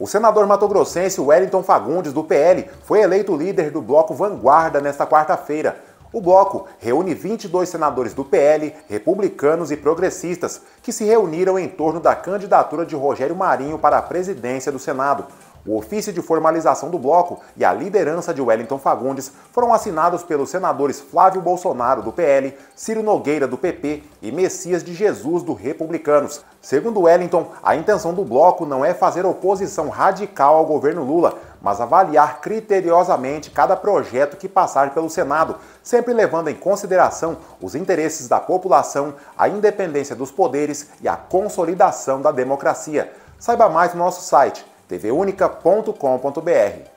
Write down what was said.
O senador matogrossense Wellington Fagundes, do PL, foi eleito líder do bloco Vanguarda nesta quarta-feira. O bloco reúne 22 senadores do PL, republicanos e progressistas, que se reuniram em torno da candidatura de Rogério Marinho para a presidência do Senado. O ofício de formalização do bloco e a liderança de Wellington Fagundes foram assinados pelos senadores Flávio Bolsonaro, do PL, Ciro Nogueira, do PP e Messias de Jesus, do Republicanos. Segundo Wellington, a intenção do bloco não é fazer oposição radical ao governo Lula, mas avaliar criteriosamente cada projeto que passar pelo Senado, sempre levando em consideração os interesses da população, a independência dos poderes e a consolidação da democracia. Saiba mais no nosso site tvunica.com.br